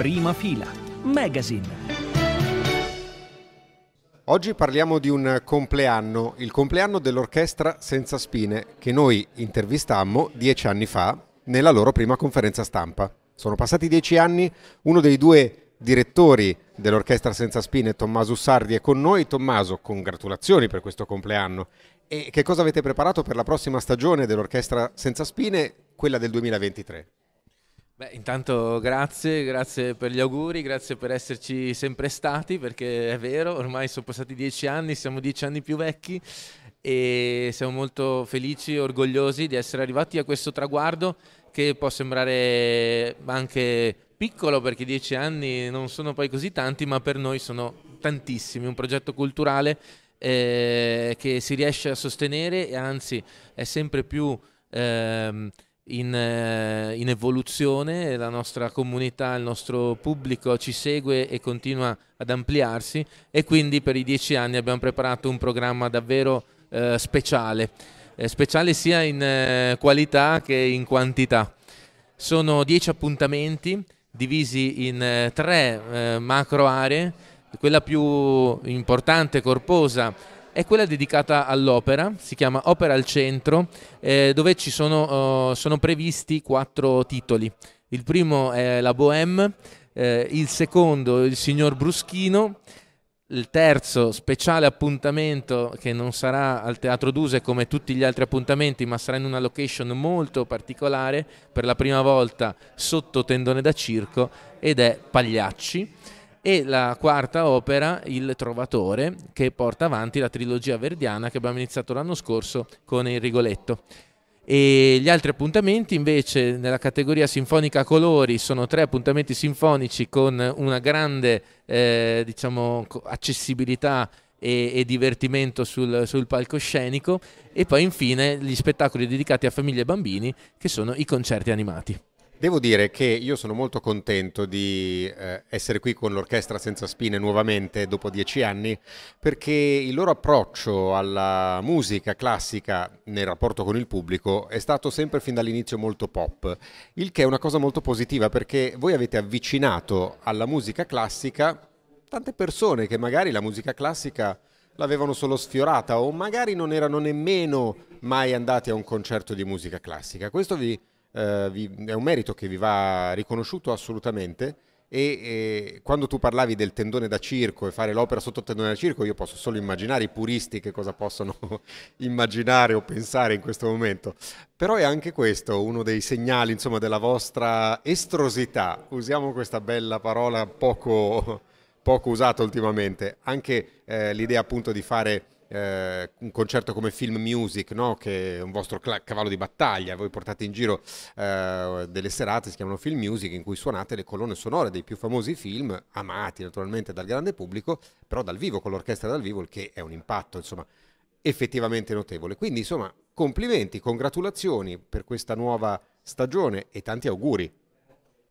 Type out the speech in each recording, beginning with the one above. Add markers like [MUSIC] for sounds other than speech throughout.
Prima fila. Magazine. Oggi parliamo di un compleanno, il compleanno dell'orchestra Senza Spine, che noi intervistammo dieci anni fa nella loro prima conferenza stampa. Sono passati dieci anni, uno dei due direttori dell'Orchestra Senza Spine, Tommaso Sardi, è con noi. Tommaso, congratulazioni per questo compleanno. E che cosa avete preparato per la prossima stagione dell'Orchestra Senza Spine, quella del 2023? Beh, intanto grazie, grazie per gli auguri, grazie per esserci sempre stati, perché è vero, ormai sono passati dieci anni, siamo dieci anni più vecchi e siamo molto felici e orgogliosi di essere arrivati a questo traguardo che può sembrare anche piccolo perché dieci anni non sono poi così tanti, ma per noi sono tantissimi, un progetto culturale eh, che si riesce a sostenere e anzi è sempre più... Ehm, in, eh, in, evoluzione, la nostra comunità, il nostro pubblico ci segue e continua ad ampliarsi e quindi per i dieci anni abbiamo preparato un programma davvero eh, speciale, eh, speciale sia in eh, qualità che in quantità. Sono dieci appuntamenti divisi in eh, tre macro aree, quella più importante, corposa, è quella dedicata all'opera, si chiama Opera al Centro, eh, dove ci sono, uh, sono, previsti quattro titoli. Il primo è La Bohème, eh, il secondo Il Signor Bruschino, il terzo speciale appuntamento che non sarà al Teatro Duse come tutti gli altri appuntamenti, ma sarà in una location molto particolare, per la prima volta sotto tendone da circo, ed è Pagliacci e la quarta opera, Il Trovatore, che porta avanti la trilogia verdiana che abbiamo iniziato l'anno scorso con il Rigoletto. E gli altri appuntamenti invece nella categoria sinfonica colori sono tre appuntamenti sinfonici con una grande eh, diciamo, accessibilità e, e, divertimento sul, sul, palcoscenico e poi infine gli spettacoli dedicati a famiglie e bambini che sono i concerti animati. Devo dire che io sono molto contento di eh, essere qui con l'Orchestra Senza Spine nuovamente dopo dieci anni perché il loro approccio alla musica classica nel rapporto con il pubblico è stato sempre fin dall'inizio molto pop, il che è una cosa molto positiva perché voi avete avvicinato alla musica classica tante persone che magari la musica classica l'avevano solo sfiorata o magari non erano nemmeno mai andati a un concerto di musica classica. Questo vi eh, vi, è un merito che vi va riconosciuto assolutamente. E, e, quando tu parlavi del tendone da circo e fare l'opera sotto il tendone da circo, io posso solo immaginare i puristi che cosa possono [LAUGHS] immaginare o pensare in questo momento. Però è anche questo uno dei segnali, insomma, della vostra estrosità. Usiamo questa bella parola poco, poco usata ultimamente. Anche eh, l'idea appunto di fare eh, un concerto come Film Music, no? che è un vostro cavallo di battaglia, voi portate in giro eh, delle serate, si chiamano Film Music, in cui suonate le colonne sonore dei più famosi film, amati naturalmente dal grande pubblico, però dal vivo, con l'orchestra dal vivo, il che è un impatto insomma, effettivamente notevole. Quindi insomma complimenti, congratulazioni per questa nuova stagione e tanti auguri.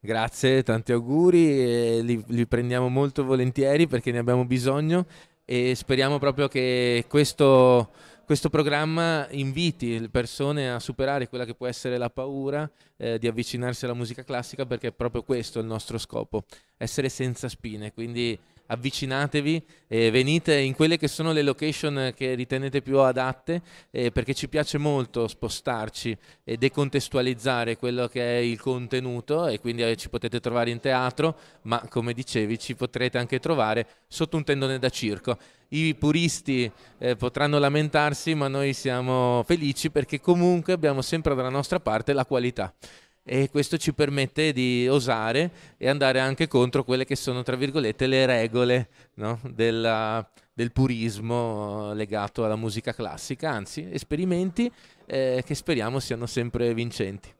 Grazie, tanti auguri, li, li, prendiamo molto volentieri perché ne abbiamo bisogno e speriamo proprio che questo, questo, programma inviti le persone a superare quella che può essere la paura eh, di avvicinarsi alla musica classica perché è proprio questo il nostro scopo, essere senza spine, quindi avvicinatevi, eh, venite in quelle che sono le location che ritenete più adatte, eh, perché ci piace molto spostarci e decontestualizzare quello che è il contenuto e quindi eh, ci potete trovare in teatro, ma come dicevi ci potrete anche trovare sotto un tendone da circo. I puristi eh, potranno lamentarsi, ma noi siamo felici perché comunque abbiamo sempre dalla nostra parte la qualità e questo ci permette di osare e andare anche contro quelle che sono, tra virgolette, le regole no? Della, del purismo legato alla musica classica, anzi esperimenti eh, che speriamo siano sempre vincenti.